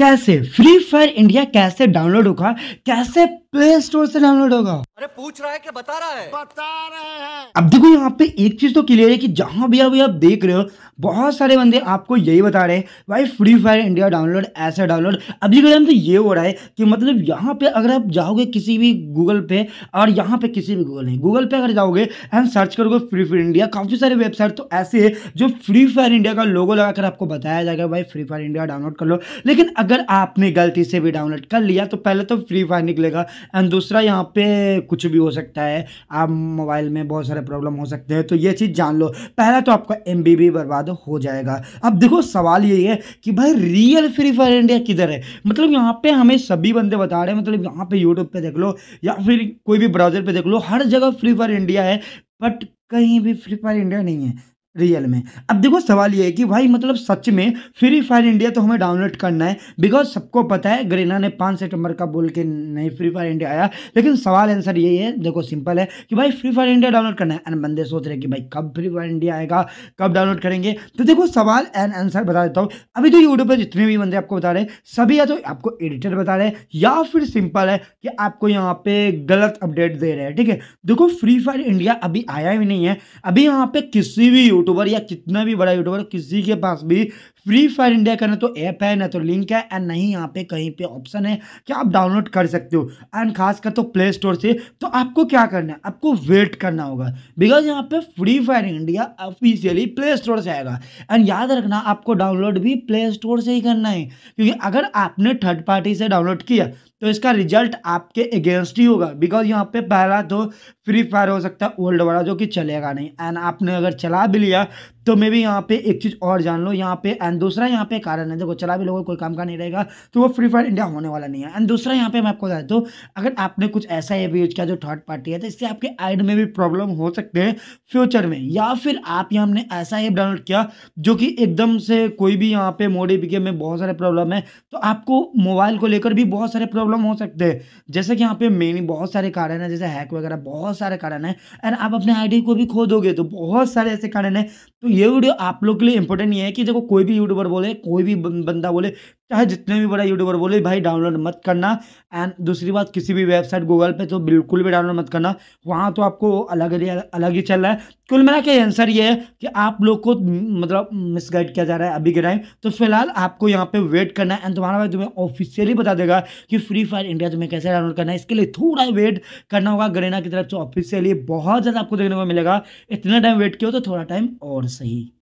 कैसे free fire India कैसे download होगा कैसे प्ले तो स्टोर से डाउनलोड होगा अरे पूछ रहा है कि बता रहा है बता रहे हैं अब देखो यहाँ पे एक चीज तो क्लियर है कि जहाँ भी अभी आप देख रहे हो बहुत सारे बंदे आपको यही बता रहे हैं भाई फ्री फायर इंडिया डाउनलोड ऐसा डाउनलोड अभी के तो ये हो रहा है कि मतलब यहाँ पे अगर आप जाओगे किसी भी गूगल पे और यहाँ पे किसी भी गूगल नहीं गूगल पे अगर जाओगे एंड सर्च करोगे फ्री फायर इंडिया काफी सारे वेबसाइट तो ऐसे है जो फ्री फायर इंडिया का लोगो लगाकर आपको बताया जाएगा भाई फ्री फायर इंडिया डाउनलोड कर लो लेकिन अगर आपने गलती से भी डाउनलोड कर लिया तो पहले तो फ्री फायर निकलेगा एंड दूसरा यहाँ पे कुछ भी हो सकता है आप मोबाइल में बहुत सारे प्रॉब्लम हो सकते हैं तो ये चीज़ जान लो पहला तो आपका एम बर्बाद हो जाएगा अब देखो सवाल यही है कि भाई रियल फ्री फायर इंडिया किधर है मतलब यहाँ पे हमें सभी बंदे बता रहे हैं मतलब यहाँ पे यूट्यूब पे देख लो या फिर कोई भी ब्राउजर पे देख लो हर जगह फ्री फायर इंडिया है बट कहीं भी फ्री फायर इंडिया नहीं है रियल में अब देखो सवाल ये है कि भाई मतलब सच में फ्री फायर इंडिया तो हमें डाउनलोड करना है बिकॉज सबको पता है गरीना ने पाँच सितंबर का बोल के नहीं फ्री फायर इंडिया आया लेकिन सवाल आंसर यही है देखो सिंपल है कि भाई फ्री फायर इंडिया डाउनलोड करना है एंड बंदे सोच रहे कि भाई कब फ्री फायर इंडिया आएगा कब डाउनलोड करेंगे तो देखो सवाल एंड आंसर बता देता हूँ अभी तो यूट्यूब पर जितने भी बंदे आपको बता रहे हैं सभी या तो आपको एडिटर बता रहे हैं या फिर सिंपल है कि आपको यहाँ पे गलत अपडेट दे रहे हैं ठीक है देखो फ्री फायर इंडिया अभी आया ही नहीं है अभी यहाँ पे किसी भी यूट्यूबर या कितना भी बड़ा यूट्यूबर किसी के पास भी फ्री फायर इंडिया का ना तो ऐप है ना तो लिंक है एंड नहीं यहाँ पे कहीं पे ऑप्शन है कि आप डाउनलोड कर सकते हो एंड खास कर तो प्ले स्टोर से तो आपको क्या करना है आपको वेट करना होगा बिकॉज यहाँ पे free fire India officially play store से आएगा एंड याद रखना आपको डाउनलोड भी प्ले स्टोर से ही करना है क्योंकि अगर आपने थर्ड पार्टी से डाउनलोड किया तो इसका रिजल्ट आपके अगेंस्ट ही होगा बिकॉज यहाँ पे पहला तो फ्री फायर हो सकता है ओल्ड वाला जो कि चलेगा नहीं एंड आपने अगर चला भी लिया तो मैं भी यहाँ पे एक चीज़ और जान लो यहाँ पे एंड दूसरा यहाँ पे कारण है देखो चला भी लोगों को कोई काम का नहीं रहेगा तो वो फ्री फायर इंडिया होने वाला नहीं है एंड दूसरा यहाँ पे मैं आपको बता दूँ अगर आपने कुछ ऐसा ऐप यूज किया जो थर्ड पार्टी है तो इससे आपके आइड में भी प्रॉब्लम हो सकते हैं फ्यूचर में या फिर आप यहाँ हमने ऐसा ऐप डाउनलोड किया जो कि एकदम से कोई भी यहाँ पे मोडी मोडिफिकेशन में बहुत सारे प्रॉब्लम है तो आपको मोबाइल को लेकर भी बहुत सारे प्रॉब्लम हो सकते हैं जैसे कि यहाँ पे मेन बहुत सारे कारण है जैसे हैक वगैरह बहुत सारे कारण है एंड आप अपने आई को भी खो दोगे तो बहुत सारे ऐसे कारण है तो ये वीडियो आप लोग के लिए इंपॉर्टेंट ये है कि देखो कोई भी यूट्यूबर बोले कोई भी बंदा बोले चाहे जितने भी बड़े यूट्यूबर बोले भाई डाउनलोड मत करना एंड दूसरी बात किसी भी वेबसाइट गूगल पे तो बिल्कुल भी डाउनलोड मत करना वहाँ तो आपको अलग अलग ही चल रहा है कुल मेरा क्या आंसर ये है कि आप लोग को मतलब मिसगाइड किया जा रहा है अभी के टाइम तो फिलहाल आपको यहाँ पे वेट करना है एंड तुम्हारा भाई तुम्हें ऑफिशियली बता देगा कि फ्री फायर इंडिया तुम्हें कैसे डाउनलोड करना है इसके लिए थोड़ा वेट करना होगा गरेना की तरफ से ऑफिशियली बहुत ज़्यादा आपको देखने को मिलेगा इतना टाइम वेट किया तो थोड़ा टाइम और सही